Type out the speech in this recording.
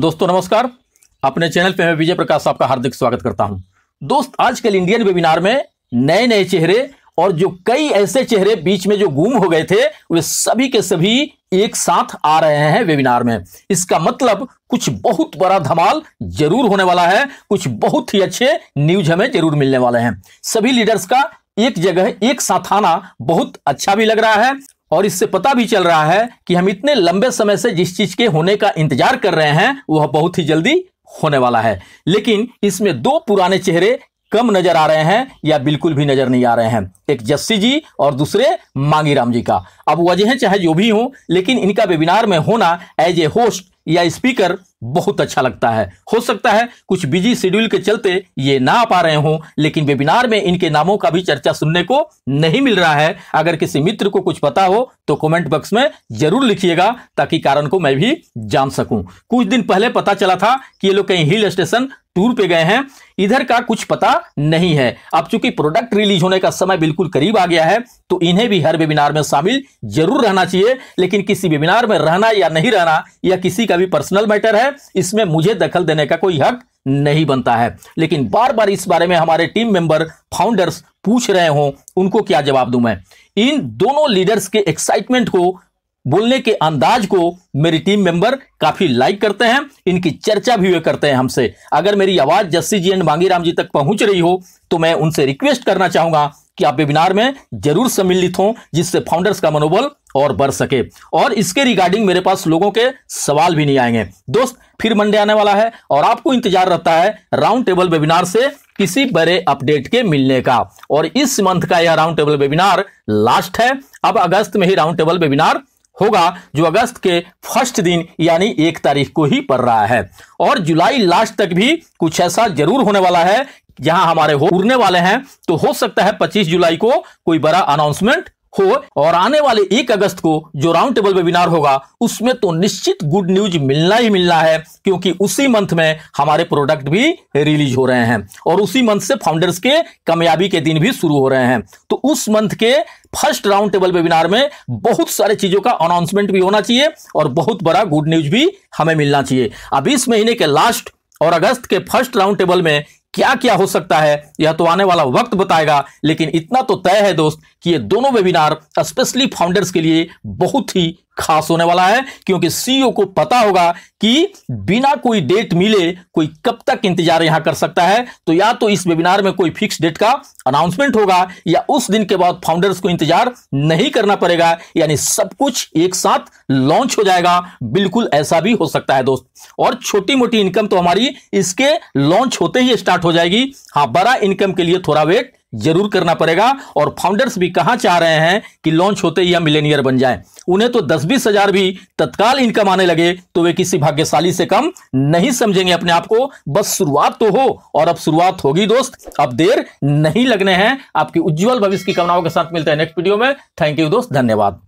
दोस्तों नमस्कार अपने चैनल पे मैं विजय प्रकाश आपका हार्दिक स्वागत करता हूं दोस्त आज कल इंडियन वेबिनार में नए नए चेहरे और जो कई ऐसे चेहरे बीच में जो गुम हो गए थे वे सभी के सभी एक साथ आ रहे हैं वेबिनार में इसका मतलब कुछ बहुत बड़ा धमाल जरूर होने वाला है कुछ बहुत ही अच्छे न्यूज हमें जरूर मिलने वाले हैं सभी लीडर्स का एक जगह एक साथ आना बहुत अच्छा भी लग रहा है और इससे पता भी चल रहा है कि हम इतने लंबे समय से जिस चीज के होने का इंतजार कर रहे हैं वह बहुत ही जल्दी होने वाला है लेकिन इसमें दो पुराने चेहरे कम नजर आ रहे हैं या बिल्कुल भी नजर नहीं आ रहे हैं एक जस्सी जी और दूसरे मांगी राम जी का अब वजह चाहे जो भी हो लेकिन इनका वेबिनार में होना एज ए होस्ट या स्पीकर बहुत अच्छा लगता है हो सकता है कुछ बिजी शेड्यूल के चलते ये ना आ पा रहे हो लेकिन वेबिनार में इनके नामों का भी चर्चा सुनने को नहीं मिल रहा है अगर किसी मित्र को कुछ पता हो तो कमेंट बॉक्स में जरूर लिखिएगा ताकि कारण को मैं भी जान सकूं कुछ दिन पहले पता चला था कि ये लोग कहीं हिल स्टेशन टूर पे गए हैं इधर का कुछ पता नहीं है अब चूंकि प्रोडक्ट रिलीज होने का समय बिल्कुल करीब आ गया है तो इन्हें भी हर वेबिनार में शामिल जरूर रहना चाहिए लेकिन किसी वेबिनार में रहना या नहीं रहना यह किसी का भी पर्सनल मैटर है है इसमें मुझे दखल देने का कोई हक नहीं बनता है लेकिन बार बार इस बारे में हमारे टीम मेंबर फाउंडर्स पूछ रहे हों उनको क्या जवाब दूं मैं इन दोनों लीडर्स के एक्साइटमेंट को बोलने के अंदाज को मेरी टीम मेंबर काफी लाइक करते हैं इनकी चर्चा भी वे करते हैं हमसे अगर मेरी आवाज जस्सी जी एंड मांगीराम जी तक पहुंच रही हो तो मैं उनसे रिक्वेस्ट करना चाहूंगा कि आप वेबिनार में जरूर सम्मिलित हों जिससे फाउंडर्स का मनोबल और बढ़ सके और इसके रिगार्डिंग मेरे पास लोगों के सवाल भी नहीं आएंगे दोस्त फिर मंडे आने वाला है और आपको इंतजार रहता है राउंड टेबल वेबिनार से किसी बड़े अपडेट के मिलने का और इस मंथ का यह राउंड टेबल वेबिनार लास्ट है अब अगस्त में ही राउंड टेबल वेबिनार होगा जो अगस्त के फर्स्ट दिन यानी एक तारीख को ही पड़ रहा है और जुलाई लास्ट तक भी कुछ ऐसा जरूर होने वाला है जहां हमारे हो उड़ने वाले हैं तो हो सकता है 25 जुलाई को कोई बड़ा अनाउंसमेंट हो और आने वाले एक अगस्त को जो राउंड टेबल वेबिनार होगा उसमें तो निश्चित गुड न्यूज मिलना ही मिलना है क्योंकि उसी मंथ में हमारे प्रोडक्ट भी रिलीज हो रहे हैं और उसी मंथ से फाउंडर्स के कामयाबी के दिन भी शुरू हो रहे हैं तो उस मंथ के फर्स्ट राउंड टेबल वेबिनार में बहुत सारे चीजों का अनाउंसमेंट भी होना चाहिए और बहुत बड़ा गुड न्यूज भी हमें मिलना चाहिए अब इस महीने के लास्ट और अगस्त के फर्स्ट राउंड टेबल में क्या क्या हो सकता है यह तो आने वाला वक्त बताएगा लेकिन इतना तो तय है दोस्त कि ये दोनों वेबिनार स्पेशली फाउंडर्स के लिए बहुत ही खास होने वाला है क्योंकि सीईओ e को पता होगा कि बिना कोई डेट मिले कोई कब तक इंतजार यहां कर सकता है तो या तो इस वेबिनार में कोई फिक्स डेट का अनाउंसमेंट होगा या उस दिन के बाद फाउंडर्स को इंतजार नहीं करना पड़ेगा यानी सब कुछ एक साथ लॉन्च हो जाएगा बिल्कुल ऐसा भी हो सकता है दोस्त और छोटी मोटी इनकम तो हमारी इसके लॉन्च होते ही स्टार्ट हो जाएगी हाँ बड़ा इनकम के लिए थोड़ा वेट जरूर करना पड़ेगा और फाउंडर्स भी कहा चाह रहे हैं कि लॉन्च होते ही हम मिलेनियर बन जाएं उन्हें तो दस बीस हजार भी तत्काल इनकम आने लगे तो वे किसी भाग्यशाली से कम नहीं समझेंगे अपने आप को बस शुरुआत तो हो और अब शुरुआत होगी दोस्त अब देर नहीं लगने हैं आपकी उज्जवल भविष्य की कामनाओं के साथ मिलते हैं नेक्स्ट वीडियो में थैंक यू दोस्त धन्यवाद